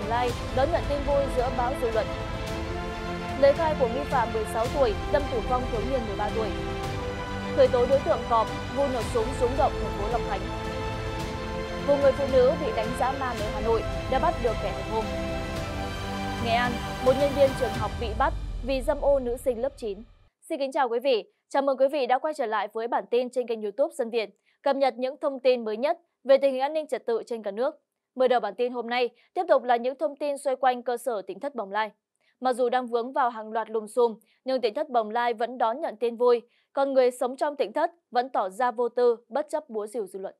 Đồng Lai đón nhận tin vui giữa báo dư luận. Lời khai của nghi phạm 16 tuổi đâm tử vong thiếu niên 13 tuổi. Khởi tố đối tượng cọp vụ nổ súng xuống động thành phố Long Khánh. Một người phụ nữ bị đánh giá ma ở Hà Nội đã bắt được kẻ hành hung. Nghệ An, một nhân viên trường học bị bắt vì dâm ô nữ sinh lớp 9. Xin kính chào quý vị, chào mừng quý vị đã quay trở lại với bản tin trên kênh youtube Dân Việt, cập nhật những thông tin mới nhất về tình hình an ninh trật tự trên cả nước. Mở đầu bản tin hôm nay tiếp tục là những thông tin xoay quanh cơ sở tỉnh thất Bồng Lai. Mặc dù đang vướng vào hàng loạt lùm xùm, nhưng tỉnh thất Bồng Lai vẫn đón nhận tin vui, còn người sống trong tỉnh thất vẫn tỏ ra vô tư, bất chấp búa rìu dư luận.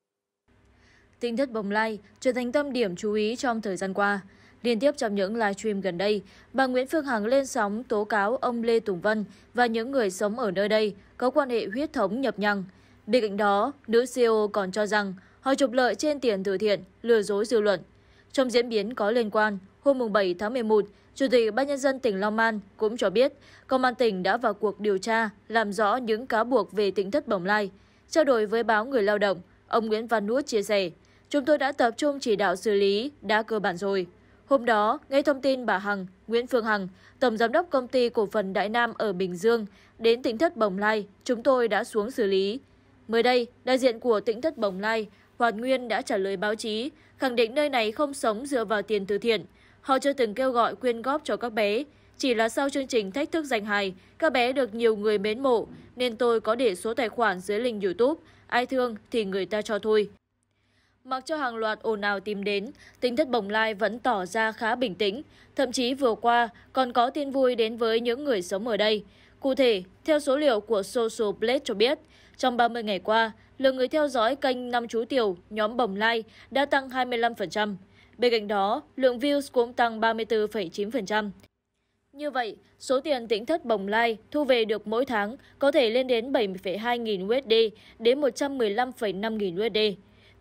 Tỉnh thất Bồng Lai trở thành tâm điểm chú ý trong thời gian qua. Liên tiếp trong những livestream gần đây, bà Nguyễn Phương Hằng lên sóng tố cáo ông Lê Tùng Vân và những người sống ở nơi đây có quan hệ huyết thống nhập nhằng. Bên cạnh đó, nữ CEO còn cho rằng họ trục lợi trên tiền từ thiện lừa dối dư luận trong diễn biến có liên quan hôm 7 tháng 11 chủ tịch ban nhân dân tỉnh Long An cũng cho biết công an tỉnh đã vào cuộc điều tra làm rõ những cáo buộc về tỉnh thất bồng lai trao đổi với báo người lao động ông Nguyễn Văn Nút chia sẻ chúng tôi đã tập trung chỉ đạo xử lý đã cơ bản rồi Hôm đó, nghe thông tin bà Hằng, Nguyễn Phương Hằng, Tổng Giám đốc Công ty Cổ phần Đại Nam ở Bình Dương, đến tỉnh thất Bồng Lai, chúng tôi đã xuống xử lý. Mới đây, đại diện của tỉnh thất Bồng Lai, Hoàn Nguyên đã trả lời báo chí, khẳng định nơi này không sống dựa vào tiền từ thiện. Họ chưa từng kêu gọi quyên góp cho các bé. Chỉ là sau chương trình thách thức danh hài, các bé được nhiều người mến mộ, nên tôi có để số tài khoản dưới link YouTube. Ai thương thì người ta cho thôi. Mặc cho hàng loạt ồn ào tìm đến, tính thất bồng lai vẫn tỏ ra khá bình tĩnh. Thậm chí vừa qua còn có tin vui đến với những người sống ở đây. Cụ thể, theo số liệu của Social Blade cho biết, trong 30 ngày qua, lượng người theo dõi kênh năm chú tiểu nhóm bồng lai đã tăng 25%. Bên cạnh đó, lượng views cũng tăng 34,9%. Như vậy, số tiền tỉnh thất bồng lai thu về được mỗi tháng có thể lên đến 70,2 nghìn USD đến 115,5 nghìn USD.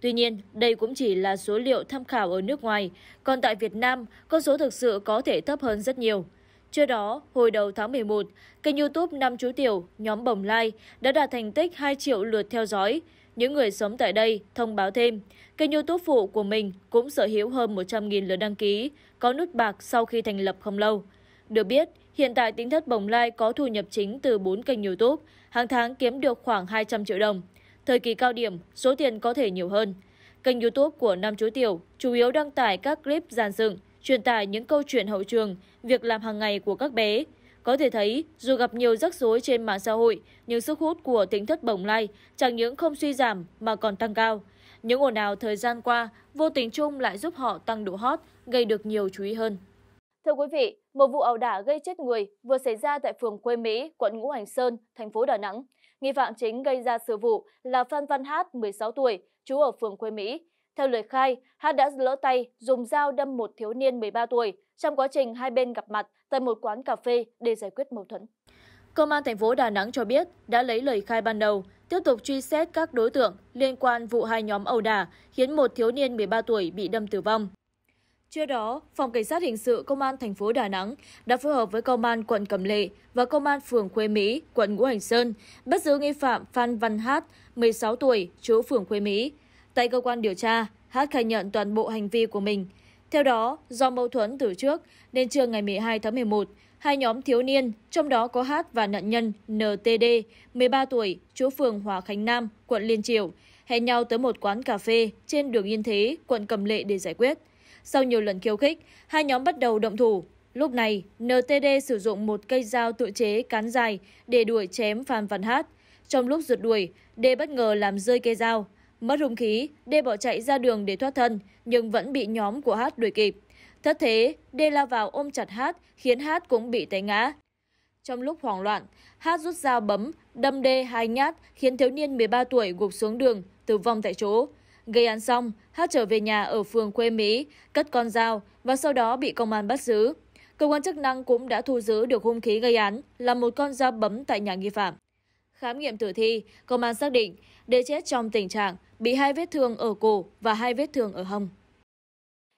Tuy nhiên, đây cũng chỉ là số liệu tham khảo ở nước ngoài, còn tại Việt Nam, con số thực sự có thể thấp hơn rất nhiều. Trước đó, hồi đầu tháng 11, kênh youtube Nam Chú Tiểu, nhóm Bồng Lai đã đạt thành tích 2 triệu lượt theo dõi. Những người sống tại đây thông báo thêm, kênh youtube phụ của mình cũng sở hữu hơn 100.000 lượt đăng ký, có nút bạc sau khi thành lập không lâu. Được biết, hiện tại tính thất Bồng Lai có thu nhập chính từ 4 kênh youtube, hàng tháng kiếm được khoảng 200 triệu đồng. Thời kỳ cao điểm, số tiền có thể nhiều hơn. Kênh youtube của Nam Chú Tiểu chủ yếu đăng tải các clip gian dựng, truyền tải những câu chuyện hậu trường, việc làm hàng ngày của các bé. Có thể thấy, dù gặp nhiều rắc rối trên mạng xã hội, nhưng sức hút của tính thất bồng lai chẳng những không suy giảm mà còn tăng cao. Những ồn ào thời gian qua, vô tình chung lại giúp họ tăng độ hot, gây được nhiều chú ý hơn. Thưa quý vị, một vụ ẩu đả gây chết người vừa xảy ra tại phường Quê Mỹ, quận Ngũ Hành Sơn, thành phố Đà Nẵng. Nghi phạm chính gây ra sự vụ là Phan Văn Hát, 16 tuổi, trú ở phường Quê Mỹ, theo lời khai, hát đã lỡ tay dùng dao đâm một thiếu niên 13 tuổi trong quá trình hai bên gặp mặt tại một quán cà phê để giải quyết mâu thuẫn. Công an thành phố Đà Nẵng cho biết đã lấy lời khai ban đầu, tiếp tục truy xét các đối tượng liên quan vụ hai nhóm ẩu đả khiến một thiếu niên 13 tuổi bị đâm tử vong. Trước đó, Phòng Cảnh sát Hình sự Công an thành phố Đà Nẵng đã phối hợp với Công an quận Cẩm Lệ và Công an phường Khuê Mỹ, quận Ngũ Hành Sơn, bắt giữ nghi phạm Phan Văn Hát, 16 tuổi, chú phường Khuê Mỹ, tại cơ quan điều tra hát khai nhận toàn bộ hành vi của mình theo đó do mâu thuẫn từ trước nên trưa ngày một hai tháng một một hai nhóm thiếu niên trong đó có hát và nạn nhân ntd một ba tuổi chú phường hòa khánh nam quận liên triều hẹn nhau tới một quán cà phê trên đường yên thế quận cầm lệ để giải quyết sau nhiều lần khiêu khích hai nhóm bắt đầu động thủ Lúc này, NTD sử dụng một cây dao tự chế cán dài để đuổi chém Phan Văn Hát. Trong lúc rượt đuổi, D bất ngờ làm rơi cây dao mất hung khí đê bỏ chạy ra đường để thoát thân nhưng vẫn bị nhóm của hát đuổi kịp thất thế đê lao vào ôm chặt hát khiến hát cũng bị té ngã trong lúc hoảng loạn hát rút dao bấm đâm đê hai nhát khiến thiếu niên 13 tuổi gục xuống đường tử vong tại chỗ gây án xong hát trở về nhà ở phường quê mỹ cất con dao và sau đó bị công an bắt giữ cơ quan chức năng cũng đã thu giữ được hung khí gây án là một con dao bấm tại nhà nghi phạm khám nghiệm tử thi công an xác định đê chết trong tình trạng bị hai vết thương ở cổ và hai vết thương ở hông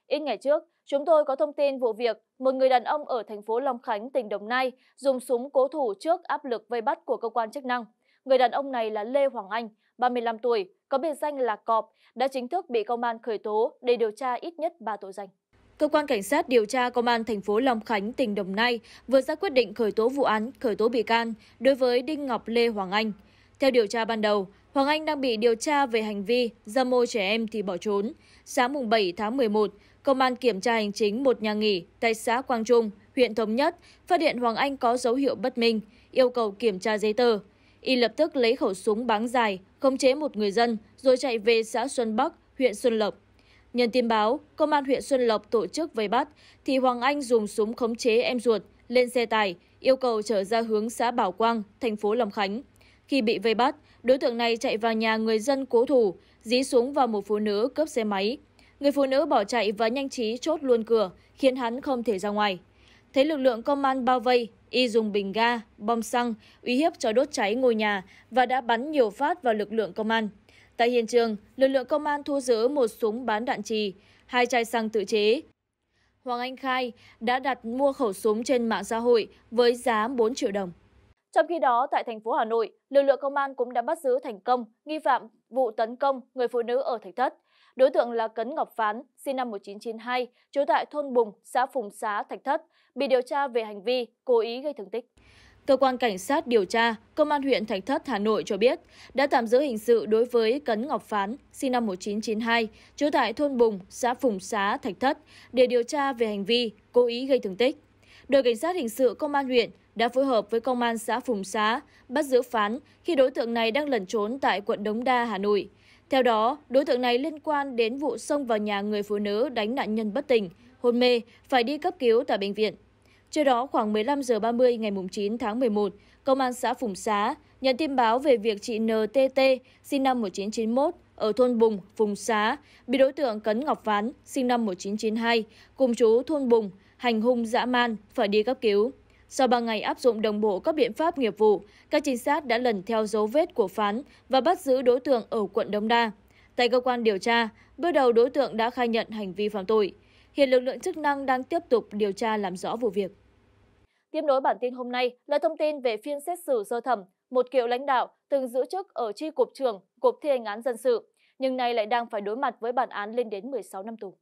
ít ngày trước chúng tôi có thông tin vụ việc một người đàn ông ở thành phố long khánh tỉnh đồng nai dùng súng cố thủ trước áp lực vây bắt của cơ quan chức năng người đàn ông này là lê hoàng anh 35 tuổi có biệt danh là cọp đã chính thức bị công an khởi tố để điều tra ít nhất 3 tội danh cơ quan cảnh sát điều tra công an thành phố long khánh tỉnh đồng nai vừa ra quyết định khởi tố vụ án khởi tố bị can đối với đinh ngọc lê hoàng anh theo điều tra ban đầu hoàng anh đang bị điều tra về hành vi dâm mô trẻ em thì bỏ trốn sáng 7 tháng 11, công an kiểm tra hành chính một nhà nghỉ tại xã quang trung huyện thống nhất phát hiện hoàng anh có dấu hiệu bất minh yêu cầu kiểm tra giấy tờ y lập tức lấy khẩu súng bắn dài khống chế một người dân rồi chạy về xã xuân bắc huyện xuân lộc nhận tin báo công an huyện xuân lộc tổ chức vây bắt thì hoàng anh dùng súng khống chế em ruột lên xe tải yêu cầu trở ra hướng xã bảo quang thành phố long khánh khi bị vây bắt đối tượng này chạy vào nhà người dân cố thủ dí súng vào một phụ nữ cướp xe máy người phụ nữ bỏ chạy và nhanh trí chốt luôn cửa khiến hắn không thể ra ngoài thấy lực lượng công an bao vây y dùng bình ga bom xăng uy hiếp cho đốt cháy ngôi nhà và đã bắn nhiều phát vào lực lượng công an tại hiện trường lực lượng công an thu giữ một súng bán đạn trì hai chai xăng tự chế hoàng anh khai đã đặt mua khẩu súng trên mạng xã hội với giá bốn triệu đồng trong khi đó, tại thành phố Hà Nội, lực lượng công an cũng đã bắt giữ thành công nghi phạm vụ tấn công người phụ nữ ở Thạch Thất. Đối tượng là Cấn Ngọc Phán, sinh năm 1992, trú tại thôn Bùng, xã Phùng Xá, Thạch Thất, bị điều tra về hành vi cố ý gây thương tích cơ quan cảnh sát điều tra công an huyện thạch thất hà nội cho biết đã tạm giữ hình sự đối với cấn ngọc phán sinh năm 1992, trú tại thôn bùng xã phùng xá thạch thất để điều tra về hành vi cố ý gây thương tích đội cảnh sát hình sự công an huyện đã phối hợp với công an xã Phùng Xá bắt giữ phán khi đối tượng này đang lẩn trốn tại quận Đống Đa, Hà Nội. Theo đó, đối tượng này liên quan đến vụ xông vào nhà người phụ nữ đánh nạn nhân bất tỉnh, hôn mê, phải đi cấp cứu tại bệnh viện. Trước đó khoảng 15 h 30 ngày 9 tháng 11, Công an xã Phùng Xá nhận tin báo về việc chị NTT sinh năm 1991 ở thôn Bùng, Phùng Xá bị đối tượng Cấn Ngọc Ván sinh năm 1992 cùng chú thôn Bùng hành hung dã man phải đi cấp cứu. Sau 3 ngày áp dụng đồng bộ các biện pháp nghiệp vụ, các trinh sát đã lần theo dấu vết của Phán và bắt giữ đối tượng ở quận Đông Đa. Tại cơ quan điều tra, bước đầu đối tượng đã khai nhận hành vi phạm tội. Hiện lực lượng chức năng đang tiếp tục điều tra làm rõ vụ việc. Tiếp nối bản tin hôm nay là thông tin về phiên xét xử sơ thẩm một cựu lãnh đạo từng giữ chức ở tri cục trưởng Cục thi hành án dân sự, nhưng nay lại đang phải đối mặt với bản án lên đến 16 năm tù.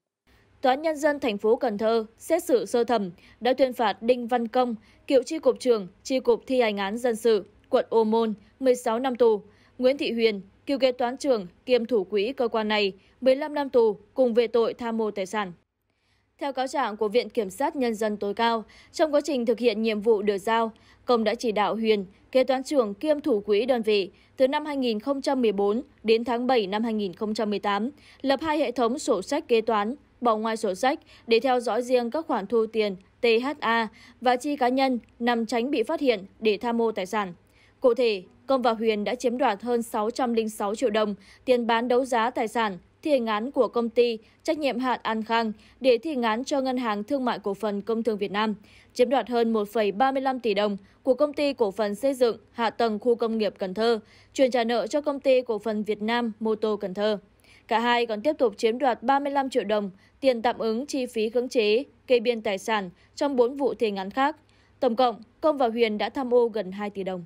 Tòa án nhân dân thành phố Cần Thơ xét xử sơ thẩm đã tuyên phạt Đinh Văn Công, cựu tri cục trưởng tri cục thi hành án dân sự quận Ô Môn 16 năm tù, Nguyễn Thị Huyền, cựu kế toán trưởng kiêm thủ quỹ cơ quan này 15 năm tù cùng về tội tham mô tài sản. Theo cáo trạng của Viện Kiểm sát Nhân dân tối cao, trong quá trình thực hiện nhiệm vụ được giao, Công đã chỉ đạo Huyền, kế toán trưởng kiêm thủ quỹ đơn vị, từ năm 2014 đến tháng 7 năm 2018, lập hai hệ thống sổ sách kế toán, bỏ ngoài sổ sách để theo dõi riêng các khoản thu tiền THA và chi cá nhân nằm tránh bị phát hiện để tham mô tài sản. Cụ thể, Công và Huyền đã chiếm đoạt hơn 606 triệu đồng tiền bán đấu giá tài sản thi hành án của công ty trách nhiệm hạn an khang để thi hành án cho ngân hàng thương mại cổ phần công thương việt nam chiếm đoạt hơn 1,35 tỷ đồng của công ty cổ phần xây dựng hạ tầng khu công nghiệp cần thơ chuyển trả nợ cho công ty cổ phần việt nam mô tô cần thơ Cả hai còn tiếp tục chiếm đoạt 35 triệu đồng tiền tạm ứng chi phí cưỡng chế, kê biên tài sản trong 4 vụ thi hành án khác. Tổng cộng, Công và Huyền đã tham ô gần 2 tỷ đồng.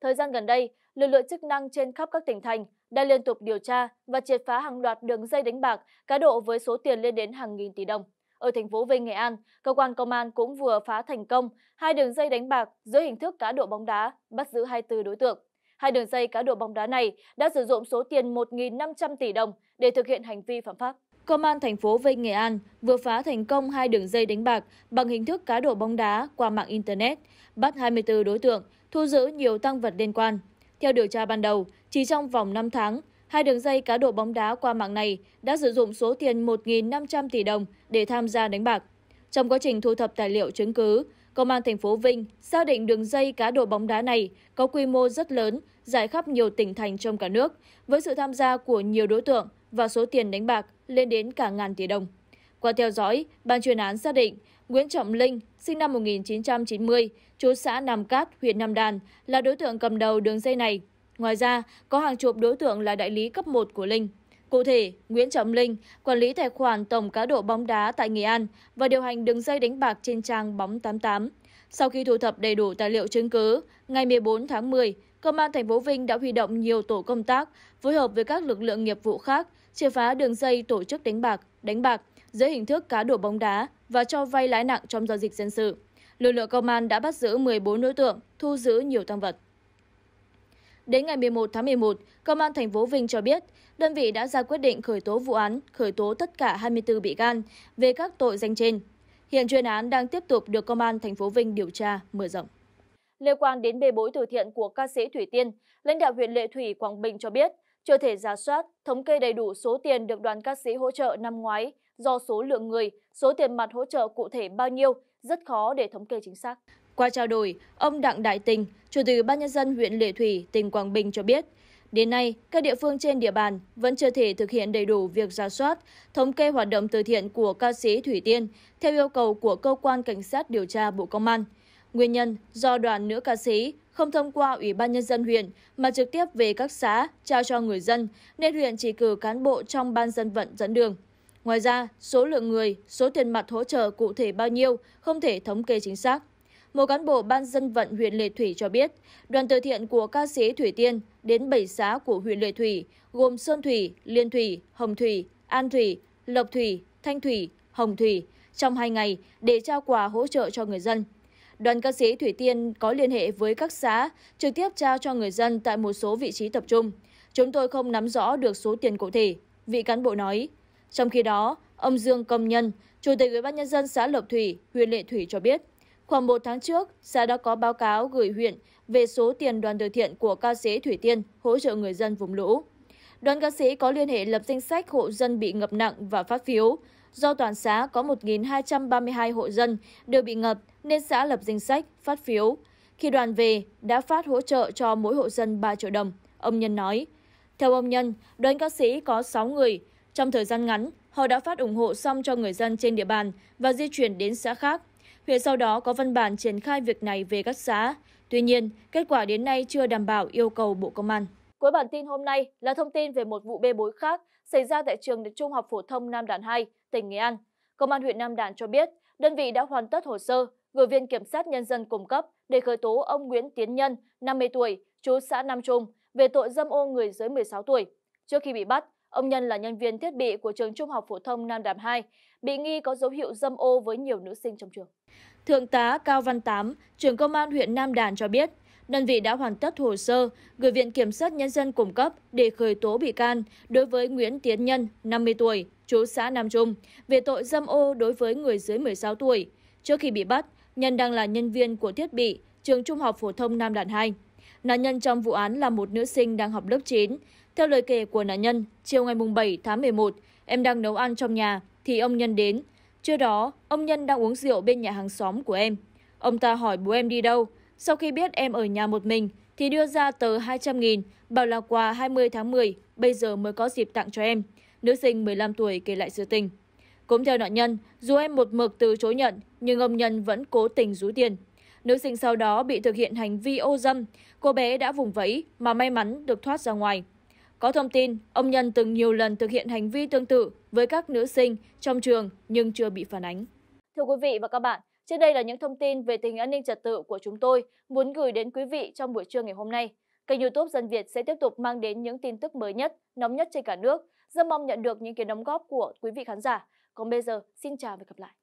Thời gian gần đây, lực lượng chức năng trên khắp các tỉnh thành đã liên tục điều tra và triệt phá hàng loạt đường dây đánh bạc cá độ với số tiền lên đến hàng nghìn tỷ đồng. Ở thành phố Vinh, Nghệ An, cơ quan công an cũng vừa phá thành công hai đường dây đánh bạc dưới hình thức cá độ bóng đá, bắt giữ 24 đối tượng. Hai đường dây cá độ bóng đá này đã sử dụng số tiền 1.500 tỷ đồng để thực hiện hành vi phạm pháp. Công an thành phố Vinh, Nghệ An vừa phá thành công hai đường dây đánh bạc bằng hình thức cá độ bóng đá qua mạng Internet, bắt 24 đối tượng, thu giữ nhiều tăng vật liên quan theo điều tra ban đầu chỉ trong vòng năm tháng hai đường dây cá độ bóng đá qua mạng này đã sử dụng số tiền một năm trăm tỷ đồng để tham gia đánh bạc trong quá trình thu thập tài liệu chứng cứ công an thành phố vinh xác định đường dây cá độ bóng đá này có quy mô rất lớn giải khắp nhiều tỉnh thành trong cả nước với sự tham gia của nhiều đối tượng và số tiền đánh bạc lên đến cả ngàn tỷ đồng qua theo dõi ban chuyên án xác định nguyễn trọng linh sinh năm một nghìn chín trăm chín mươi chú xã nam cát huyện nam đàn là đối tượng cầm đầu đường dây này ngoài ra có hàng chục đối tượng là đại lý cấp một của linh cụ thể nguyễn trọng linh quản lý tài khoản tổng cá độ bóng đá tại nghệ an và điều hành đường dây đánh bạc trên trang bóng 88 sau khi thu thập đầy đủ tài liệu chứng cứ ngày 14 tháng 10 công an tp vinh đã huy động nhiều tổ công tác phối hợp với các lực lượng nghiệp vụ khác triệt phá đường dây tổ chức đánh bạc đánh bạc dưới hình thức cá độ bóng đá và cho vay lãi nặng trong giao dịch dân sự. Lực lượng công an đã bắt giữ 14 đối tượng, thu giữ nhiều tăng vật. Đến ngày 11 tháng 11, Công an thành phố Vinh cho biết, đơn vị đã ra quyết định khởi tố vụ án, khởi tố tất cả 24 bị can về các tội danh trên. Hiện chuyên án đang tiếp tục được Công an thành phố Vinh điều tra, mở rộng liên quan đến bê bối từ thiện của ca sĩ Thủy Tiên, lãnh đạo huyện Lệ Thủy Quảng Bình cho biết chưa thể giả soát, thống kê đầy đủ số tiền được đoàn ca sĩ hỗ trợ năm ngoái do số lượng người, số tiền mặt hỗ trợ cụ thể bao nhiêu rất khó để thống kê chính xác. Qua trao đổi, ông Đặng Đại Tình, Chủ tịch Ban nhân dân huyện Lệ Thủy, tỉnh Quảng Bình cho biết, Đến nay, các địa phương trên địa bàn vẫn chưa thể thực hiện đầy đủ việc ra soát, thống kê hoạt động từ thiện của ca sĩ Thủy Tiên theo yêu cầu của cơ quan cảnh sát điều tra Bộ Công an nguyên nhân do đoàn nữ ca sĩ không thông qua ủy ban nhân dân huyện mà trực tiếp về các xã trao cho người dân nên huyện chỉ cử cán bộ trong ban dân vận dẫn đường ngoài ra số lượng người số tiền mặt hỗ trợ cụ thể bao nhiêu không thể thống kê chính xác một cán bộ ban dân vận huyện Lệ Thủy cho biết, đoàn từ thiện của ca sĩ Thủy Tiên đến 7 xã của huyện Lệ Thủy gồm Sơn Thủy, Liên Thủy, Hồng Thủy, An Thủy, Lộc Thủy, Thanh Thủy, Hồng Thủy trong 2 ngày để trao quà hỗ trợ cho người dân đoàn ca sĩ thủy tiên có liên hệ với các xã trực tiếp trao cho người dân tại một số vị trí tập trung chúng tôi không nắm rõ được số tiền cụ thể vị cán bộ nói trong khi đó ông dương công nhân chủ tịch ubnd xã lộc thủy huyện lệ thủy cho biết khoảng một tháng trước xã đã có báo cáo gửi huyện về số tiền đoàn từ thiện của ca sĩ thủy tiên hỗ trợ người dân vùng lũ đoàn ca sĩ có liên hệ lập danh sách hộ dân bị ngập nặng và phát phiếu. Do toàn xã có 1.232 hộ dân đều bị ngập nên xã lập danh sách, phát phiếu. Khi đoàn về, đã phát hỗ trợ cho mỗi hộ dân 3 triệu đồng, ông Nhân nói. Theo ông Nhân, đoàn ca sĩ có 6 người. Trong thời gian ngắn, họ đã phát ủng hộ xong cho người dân trên địa bàn và di chuyển đến xã khác. Huyện sau đó có văn bản triển khai việc này về các xã. Tuy nhiên, kết quả đến nay chưa đảm bảo yêu cầu Bộ Công an. Cuối bản tin hôm nay là thông tin về một vụ bê bối khác xảy ra tại trường Trung học phổ thông Nam Đàn 2, tỉnh Nghệ An. Công an huyện Nam Đàn cho biết, đơn vị đã hoàn tất hồ sơ gửi viện kiểm sát nhân dân cung cấp để khởi tố ông Nguyễn Tiến Nhân, 50 tuổi, chú xã Nam Trung về tội dâm ô người dưới 16 tuổi. Trước khi bị bắt, ông Nhân là nhân viên thiết bị của trường Trung học phổ thông Nam Đàm 2, bị nghi có dấu hiệu dâm ô với nhiều nữ sinh trong trường. Thượng tá Cao Văn Tám, trưởng công an huyện Nam Đàn cho biết, đơn vị đã hoàn tất hồ sơ gửi viện kiểm sát nhân dân cung cấp để khởi tố bị can đối với nguyễn tiến nhân năm mươi tuổi chú xã nam trung về tội dâm ô đối với người dưới một sáu tuổi trước khi bị bắt nhân đang là nhân viên của thiết bị trường trung học phổ thông nam đạn hai nạn nhân trong vụ án là một nữ sinh đang học lớp 9. Theo lời kể của nạn nhân, chiều ngày 7 tháng 11, em đang nấu ăn trong nhà thì ông Nhân đến. Trước đó, ông Nhân đang uống rượu bên nhà hàng xóm của em. Ông ta hỏi bố em đi đâu, sau khi biết em ở nhà một mình thì đưa ra tờ hai trăm linh bảo là quà 20 tháng 10 bây giờ mới có dịp tặng cho em. Nữ sinh 15 tuổi kể lại sự tình. Cũng theo nạn nhân, dù em một mực từ chối nhận nhưng ông nhân vẫn cố tình rú tiền. Nữ sinh sau đó bị thực hiện hành vi ô dâm, cô bé đã vùng vẫy mà may mắn được thoát ra ngoài. Có thông tin, ông Nhân từng nhiều lần thực hiện hành vi tương tự với các nữ sinh trong trường nhưng chưa bị phản ánh. Thưa quý vị và các bạn, trên đây là những thông tin về tình an ninh trật tự của chúng tôi muốn gửi đến quý vị trong buổi trưa ngày hôm nay. Kênh youtube Dân Việt sẽ tiếp tục mang đến những tin tức mới nhất, nóng nhất trên cả nước. Rất mong nhận được những kiến đóng góp của quý vị khán giả. Còn bây giờ, xin chào và gặp lại.